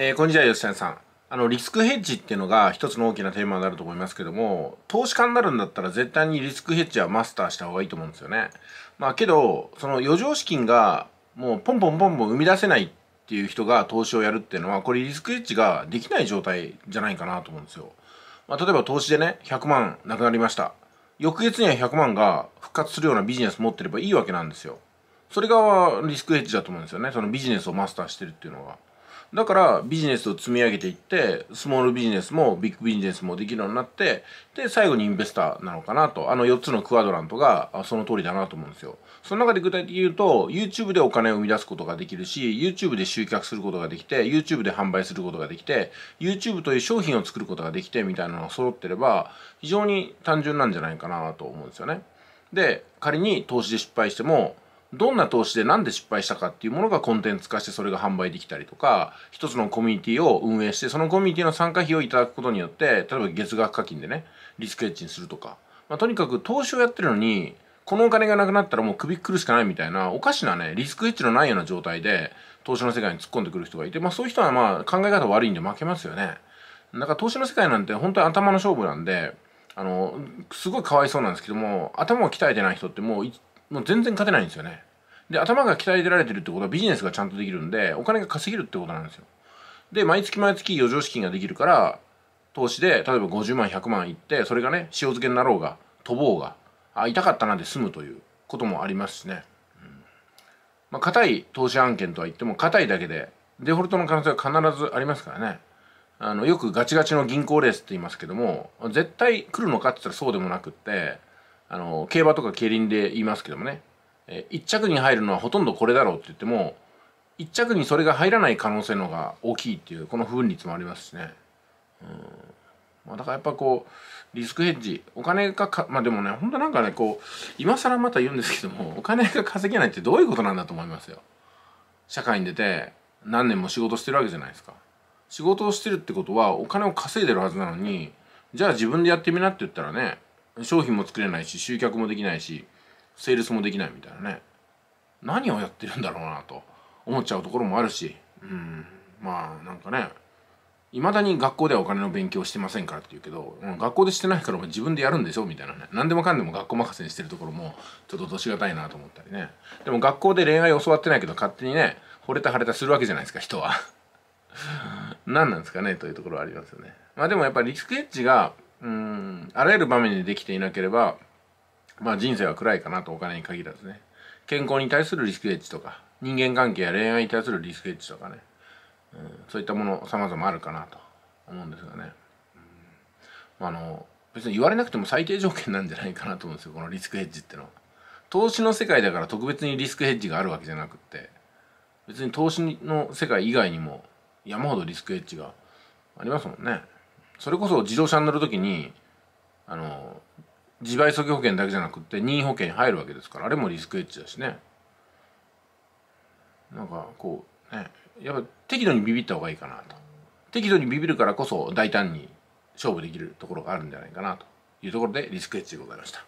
えー、こんにちは、吉谷さん。あの、リスクヘッジっていうのが一つの大きなテーマになると思いますけども、投資家になるんだったら絶対にリスクヘッジはマスターした方がいいと思うんですよね。まあけど、その余剰資金がもうポンポンポンポン生み出せないっていう人が投資をやるっていうのは、これリスクヘッジができない状態じゃないかなと思うんですよ。まあ例えば投資でね、100万なくなりました。翌月には100万が復活するようなビジネス持ってればいいわけなんですよ。それがリスクヘッジだと思うんですよね。そのビジネスをマスターしてるっていうのは。だからビジネスを積み上げていってスモールビジネスもビッグビジネスもできるようになってで最後にインベスターなのかなとあの4つのクアドラントがその通りだなと思うんですよその中で具体的に言うと YouTube でお金を生み出すことができるし YouTube で集客することができて YouTube で販売することができて YouTube という商品を作ることができてみたいなのが揃ってれば非常に単純なんじゃないかなと思うんですよねで仮に投資で失敗してもどんな投資で何で失敗したかっていうものがコンテンツ化してそれが販売できたりとか一つのコミュニティを運営してそのコミュニティの参加費をいただくことによって例えば月額課金でねリスクエッジにするとか、まあ、とにかく投資をやってるのにこのお金がなくなったらもう首くるしかないみたいなおかしなねリスクエッジのないような状態で投資の世界に突っ込んでくる人がいて、まあ、そういう人はまあ考え方悪いんで負けますよねだから投資の世界なんて本当に頭の勝負なんであのすごいかわいそうなんですけども頭を鍛えてない人ってもうもう全然勝てないんですよねで頭が鍛えられてるってことはビジネスがちゃんとできるんでお金が稼げるってことなんですよで毎月毎月余剰資金ができるから投資で例えば50万100万いってそれがね塩漬けになろうが飛ぼうがあ痛かったなで済むということもありますしね、うんまあ、硬い投資案件とは言っても硬いだけでデフォルトの可能性は必ずありますからねあのよくガチガチの銀行レースって言いますけども絶対来るのかって言ったらそうでもなくってあの競馬とか競輪で言いますけどもね、えー、1着に入るのはほとんどこれだろうって言っても1着にそれが入らない可能性の方が大きいっていうこの不運率もありますしね。うんまあ、だからやっぱこうリスクヘッジお金がかまあでもねほんとなんかねこう今更また言うんですけどもお金が稼げないってどういうことなんだと思いますよ。社会に出て何年も仕事してるわけじゃないですか。仕事をしてるってことはお金を稼いでるはずなのにじゃあ自分でやってみなって言ったらね商品も作れないし集客もできないしセールスもできないみたいなね何をやってるんだろうなと思っちゃうところもあるしうんまあなんかねいまだに学校ではお金の勉強してませんからって言うけど、うん、学校でしてないから自分でやるんでしょみたいなね何でもかんでも学校任せにしてるところもちょっと年がたいなと思ったりねでも学校で恋愛教わってないけど勝手にね惚れた腫れたするわけじゃないですか人は 何なんですかねというところはありますよねまあでもやっぱリスクエッジがうんあらゆる場面でできていなければ、まあ、人生は暗いかなとお金に限らずね健康に対するリスクエッジとか人間関係や恋愛に対するリスクエッジとかね、うん、そういったもの様々あるかなと思うんですがね、うん、あの別に言われなくても最低条件なんじゃないかなと思うんですよこのリスクヘッジってのは投資の世界だから特別にリスクヘッジがあるわけじゃなくって別に投資の世界以外にも山ほどリスクヘッジがありますもんね。それこそ自動車に乗る時にあの自賠責保険だけじゃなくて任意保険入るわけですからあれもリスクエッジだしねなんかこうねやっぱ適度にビビった方がいいかなと適度にビビるからこそ大胆に勝負できるところがあるんじゃないかなというところでリスクエッジでございました。